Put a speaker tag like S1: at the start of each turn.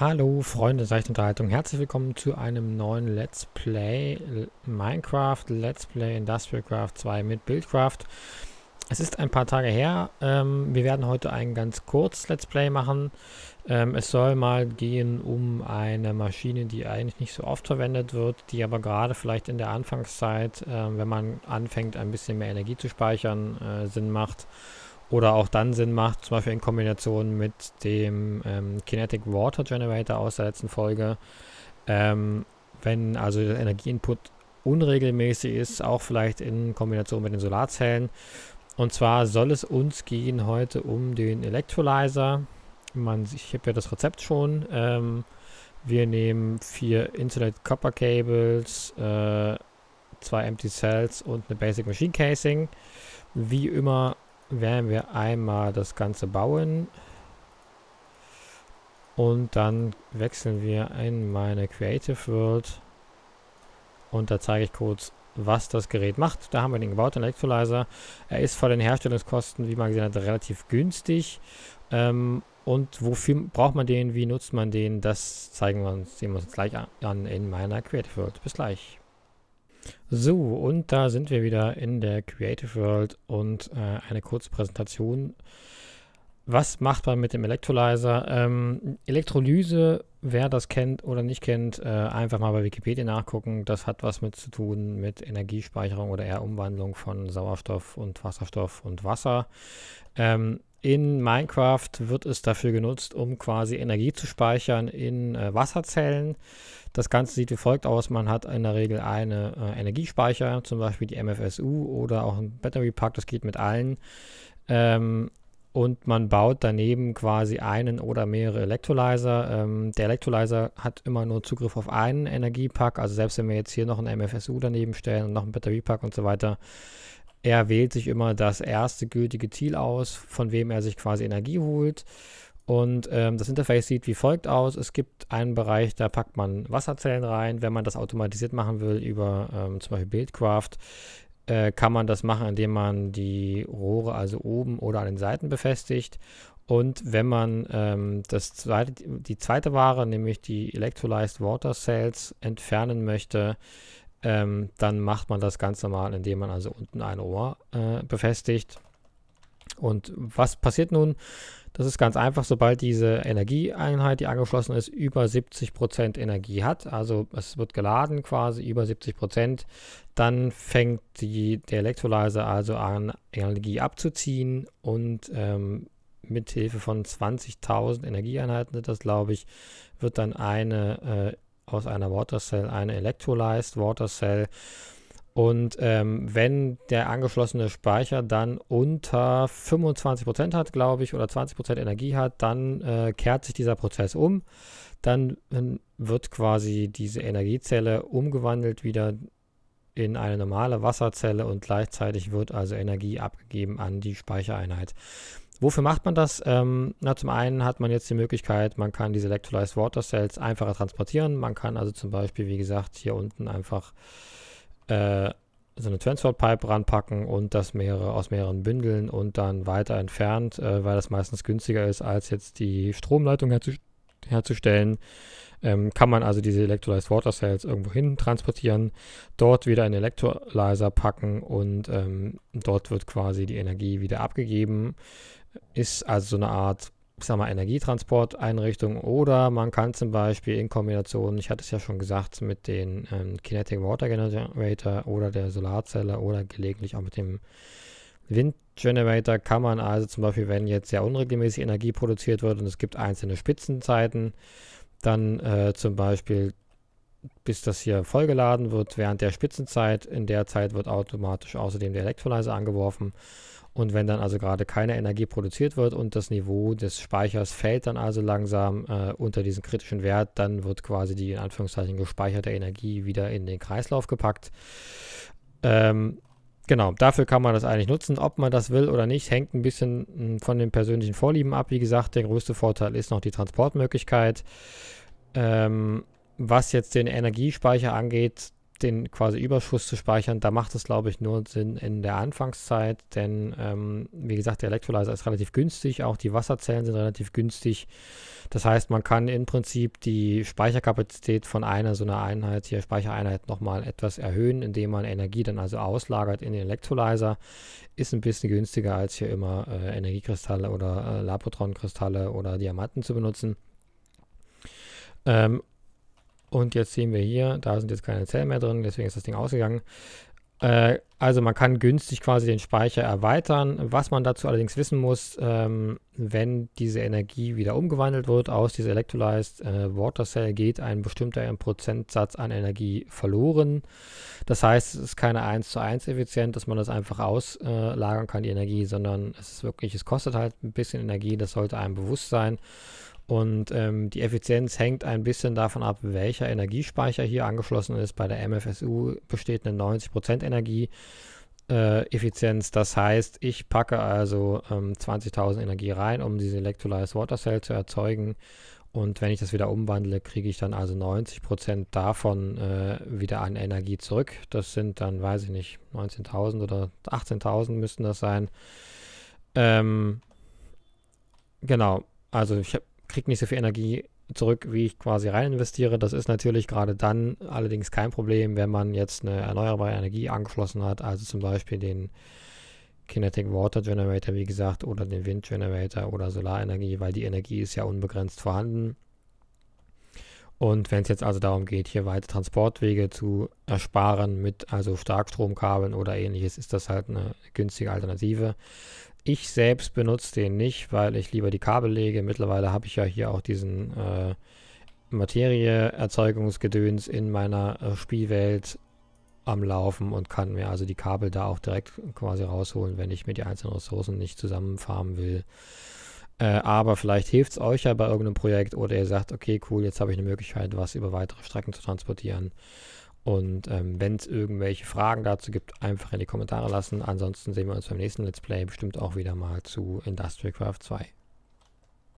S1: Hallo Freunde der Unterhaltung, herzlich willkommen zu einem neuen Let's Play Minecraft, Let's Play Industrial Craft 2 mit Buildcraft. Es ist ein paar Tage her, ähm, wir werden heute ein ganz kurzes Let's Play machen. Ähm, es soll mal gehen um eine Maschine, die eigentlich nicht so oft verwendet wird, die aber gerade vielleicht in der Anfangszeit, äh, wenn man anfängt ein bisschen mehr Energie zu speichern, äh, Sinn macht. Oder auch dann Sinn macht, zum Beispiel in Kombination mit dem ähm, Kinetic Water Generator aus der letzten Folge. Ähm, wenn also der Energieinput unregelmäßig ist, auch vielleicht in Kombination mit den Solarzellen. Und zwar soll es uns gehen heute um den Electrolyzer. Man, ich habe ja das Rezept schon. Ähm, wir nehmen vier Internet Copper Cables, äh, zwei Empty Cells und eine Basic Machine Casing. Wie immer werden wir einmal das Ganze bauen. Und dann wechseln wir in meine Creative World. Und da zeige ich kurz, was das Gerät macht. Da haben wir den gebauten Electrolyzer. Er ist vor den Herstellungskosten, wie man gesehen hat, relativ günstig. Ähm, und wofür braucht man den, wie nutzt man den, das zeigen wir uns, sehen wir uns gleich an in meiner Creative World. Bis gleich. So, und da sind wir wieder in der Creative World und äh, eine Präsentation. Was macht man mit dem Elektrolyzer? Ähm, Elektrolyse, wer das kennt oder nicht kennt, äh, einfach mal bei Wikipedia nachgucken. Das hat was mit zu tun mit Energiespeicherung oder eher Umwandlung von Sauerstoff und Wasserstoff und Wasser. Ähm, in Minecraft wird es dafür genutzt, um quasi Energie zu speichern in äh, Wasserzellen. Das Ganze sieht wie folgt aus. Man hat in der Regel eine äh, Energiespeicher, zum Beispiel die MFSU oder auch ein Battery Pack, das geht mit allen. Ähm, und man baut daneben quasi einen oder mehrere Elektrolyser. Ähm, der Elektrolyser hat immer nur Zugriff auf einen Energiepack. Also selbst wenn wir jetzt hier noch einen MFSU daneben stellen und noch einen Batteriepack und so weiter, er wählt sich immer das erste gültige Ziel aus, von wem er sich quasi Energie holt. Und ähm, das Interface sieht wie folgt aus. Es gibt einen Bereich, da packt man Wasserzellen rein. Wenn man das automatisiert machen will über ähm, zum Beispiel Buildcraft, äh, kann man das machen, indem man die Rohre also oben oder an den Seiten befestigt. Und wenn man ähm, das zweite, die zweite Ware, nämlich die Electrolyzed Water Cells, entfernen möchte, ähm, dann macht man das ganz normal, indem man also unten ein Rohr äh, befestigt. Und was passiert nun? Das ist ganz einfach, sobald diese Energieeinheit, die angeschlossen ist, über 70% Energie hat, also es wird geladen quasi über 70%, dann fängt die, der Elektrolyse also an, Energie abzuziehen und ähm, mit Hilfe von 20.000 Energieeinheiten, das glaube ich, wird dann eine äh, aus einer Watercell eine Electrolyzed Watercell. Und ähm, wenn der angeschlossene Speicher dann unter 25% hat, glaube ich, oder 20% Energie hat, dann äh, kehrt sich dieser Prozess um. Dann wird quasi diese Energiezelle umgewandelt wieder in eine normale Wasserzelle und gleichzeitig wird also Energie abgegeben an die Speichereinheit. Wofür macht man das? Ähm, na, zum einen hat man jetzt die Möglichkeit, man kann diese Electrolyzed Water Cells einfacher transportieren. Man kann also zum Beispiel, wie gesagt, hier unten einfach äh, so eine Transport Pipe ranpacken und das mehrere aus mehreren Bündeln und dann weiter entfernt, äh, weil das meistens günstiger ist, als jetzt die Stromleitung herzu herzustellen. Ähm, kann man also diese Electrolyzed Water Cells irgendwo hin transportieren, dort wieder einen Electrolyzer packen und ähm, dort wird quasi die Energie wieder abgegeben ist also so eine Art, ich sag mal, Energietransporteinrichtung oder man kann zum Beispiel in Kombination, ich hatte es ja schon gesagt, mit den ähm, Kinetic Water Generator oder der Solarzelle oder gelegentlich auch mit dem Wind Generator kann man also zum Beispiel, wenn jetzt sehr unregelmäßig Energie produziert wird und es gibt einzelne Spitzenzeiten, dann äh, zum Beispiel bis das hier vollgeladen wird. Während der Spitzenzeit, in der Zeit wird automatisch außerdem der Elektrolyse angeworfen. Und wenn dann also gerade keine Energie produziert wird und das Niveau des Speichers fällt dann also langsam äh, unter diesen kritischen Wert, dann wird quasi die in Anführungszeichen gespeicherte Energie wieder in den Kreislauf gepackt. Ähm, genau, dafür kann man das eigentlich nutzen. Ob man das will oder nicht, hängt ein bisschen hm, von den persönlichen Vorlieben ab. Wie gesagt, der größte Vorteil ist noch die Transportmöglichkeit. Ähm, was jetzt den Energiespeicher angeht, den quasi Überschuss zu speichern, da macht es, glaube ich, nur Sinn in der Anfangszeit, denn ähm, wie gesagt, der Elektrolyzer ist relativ günstig, auch die Wasserzellen sind relativ günstig. Das heißt, man kann im Prinzip die Speicherkapazität von einer so einer Einheit, hier Speichereinheit, nochmal etwas erhöhen, indem man Energie dann also auslagert in den Elektrolyzer. Ist ein bisschen günstiger, als hier immer äh, Energiekristalle oder äh, Lapotron-Kristalle oder Diamanten zu benutzen. Ähm, und jetzt sehen wir hier, da sind jetzt keine Zellen mehr drin, deswegen ist das Ding ausgegangen. Äh, also man kann günstig quasi den Speicher erweitern. Was man dazu allerdings wissen muss, ähm, wenn diese Energie wieder umgewandelt wird aus dieser Electrolyzed äh, Water Cell, geht ein bestimmter Prozentsatz an Energie verloren. Das heißt, es ist keine 1 zu 1 effizient, dass man das einfach auslagern äh, kann, die Energie, sondern es ist wirklich, es kostet halt ein bisschen Energie, das sollte einem bewusst sein. Und ähm, die Effizienz hängt ein bisschen davon ab, welcher Energiespeicher hier angeschlossen ist. Bei der MFSU besteht eine 90% Energieeffizienz. Äh, das heißt, ich packe also ähm, 20.000 Energie rein, um diese Electrolyzed Water Cell zu erzeugen. Und wenn ich das wieder umwandle, kriege ich dann also 90% davon äh, wieder an Energie zurück. Das sind dann, weiß ich nicht, 19.000 oder 18.000 müssten das sein. Ähm, genau. Also ich habe kriege nicht so viel Energie zurück, wie ich quasi rein investiere. Das ist natürlich gerade dann allerdings kein Problem, wenn man jetzt eine erneuerbare Energie angeschlossen hat, also zum Beispiel den Kinetic Water Generator, wie gesagt, oder den Wind Generator oder Solarenergie, weil die Energie ist ja unbegrenzt vorhanden. Und wenn es jetzt also darum geht, hier weite Transportwege zu ersparen mit also Starkstromkabeln oder ähnliches, ist das halt eine günstige Alternative. Ich selbst benutze den nicht, weil ich lieber die Kabel lege. Mittlerweile habe ich ja hier auch diesen äh, Materieerzeugungsgedöns in meiner äh, Spielwelt am Laufen und kann mir also die Kabel da auch direkt quasi rausholen, wenn ich mir die einzelnen Ressourcen nicht zusammenfarmen will. Äh, aber vielleicht hilft es euch ja bei irgendeinem Projekt oder ihr sagt, okay, cool, jetzt habe ich eine Möglichkeit, was über weitere Strecken zu transportieren. Und ähm, wenn es irgendwelche Fragen dazu gibt, einfach in die Kommentare lassen. Ansonsten sehen wir uns beim nächsten Let's Play bestimmt auch wieder mal zu Industrial Craft 2.